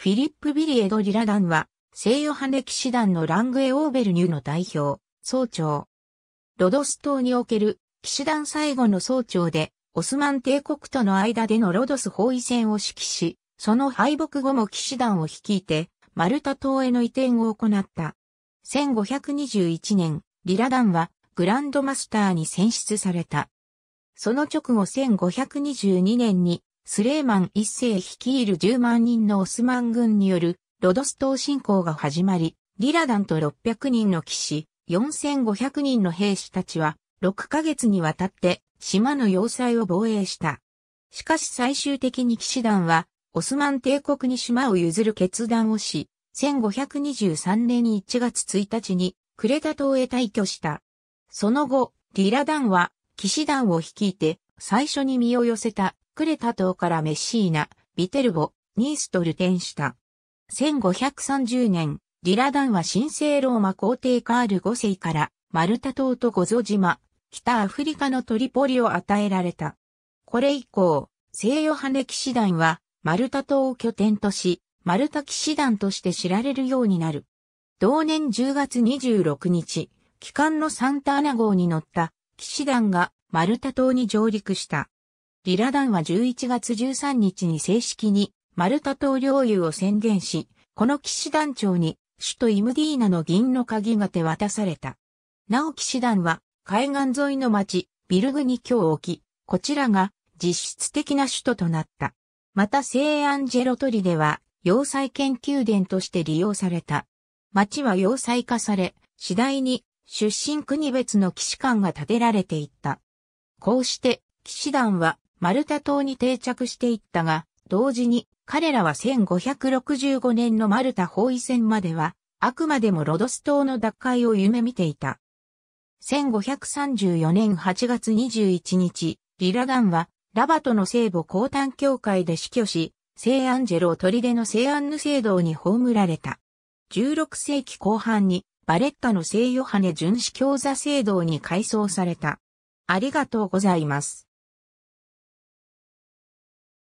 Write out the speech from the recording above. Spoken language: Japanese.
フィリップ・ビリエド・リラ団は、西洋派歴騎士団のラングエ・オーベルニューの代表、総長。ロドス島における騎士団最後の総長で、オスマン帝国との間でのロドス包囲戦を指揮し、その敗北後も騎士団を率いて、マルタ島への移転を行った。1521年、リラ団はグランドマスターに選出された。その直後1522年にスレーマン一世率いる10万人のオスマン軍によるロドス島侵攻が始まり、リラダンと600人の騎士、4500人の兵士たちは、6ヶ月にわたって島の要塞を防衛した。しかし最終的に騎士団は、オスマン帝国に島を譲る決断をし、1523年1月1日にクレタ島へ退去した。その後、リラ団は騎士団を率いて最初に身を寄せたクレタ島からメッシーナ、ビテルボ、ニースとルテンした。1530年、リラダンは神聖ローマ皇帝カール5世からマルタ島とゴゾ島、北アフリカのトリポリを与えられた。これ以降、西ヨハネ騎士団はマルタ島を拠点とし、マルタ騎士団として知られるようになる。同年10月26日、機関のサンタアナ号に乗った騎士団がマルタ島に上陸した。リラダンは11月13日に正式にマルタ島領有を宣言し、この騎士団長に首都イムディーナの銀の鍵が手渡された。なお騎士団は海岸沿いの町ビルグに今日置き、こちらが実質的な首都となった。また聖アンジェロトリでは要塞研究殿として利用された。町は要塞化され、次第に出身国別の騎士官が建てられていった。こうして、騎士団はマルタ島に定着していったが、同時に彼らは1565年のマルタ包囲戦までは、あくまでもロドス島の奪回を夢見ていた。1534年8月21日、リラガンはラバトの聖母高誕教会で死去し、聖アンジェロ砦の聖アンヌ聖堂に葬られた。16世紀後半にバレッタの聖ヨハネ巡視教座聖堂に改装された。ありがとうございます。